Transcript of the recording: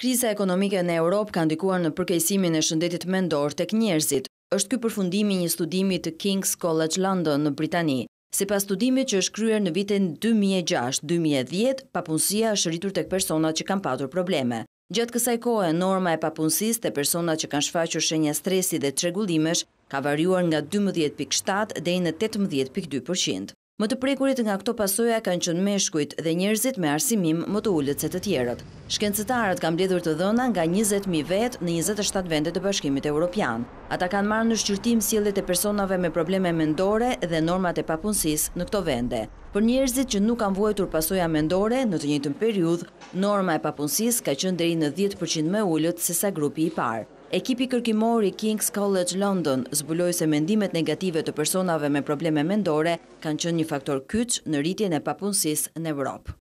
Kriza ekonomike në Europë ka ndikuar në përkejsimin e shëndetit mendor të kënjërzit. Êshtë këj përfundimi një studimi të King's College London në Britani. Se pas studimi që është kryer në vitin 2006-2010, papunësia është rritur të personat që kanë patur probleme. Gjatë kësaj kohë e norma e papunësis të personat që kanë shfaqër shenja stresi dhe të ka varjuar nga 12.7% dhe i në 18.2%. Më të prekurit nga këto pasoja kanë qënë meshkujt dhe njerëzit me arsimim më të ullët se të tjerët. Shkencetarët kanë bledhur të dhëna nga 20.000 vetë në 27 vendet të bashkimit e Europian. Ata kanë marë në shqyrtim sielit e personave me probleme mendore dhe normat e papunsis në këto vende. Për njerëzit që nuk kanë vojtur pasoja mendore në të njëtën periud, norma e papunsis ka qënë deri në 10% me ullët se sa grupi i parë. Ekipi kërkimor i King's College London zbuloj se mendimet negative të personave me probleme mendore kanë qënë një faktor kyç në rritjen e papunësis në Europë.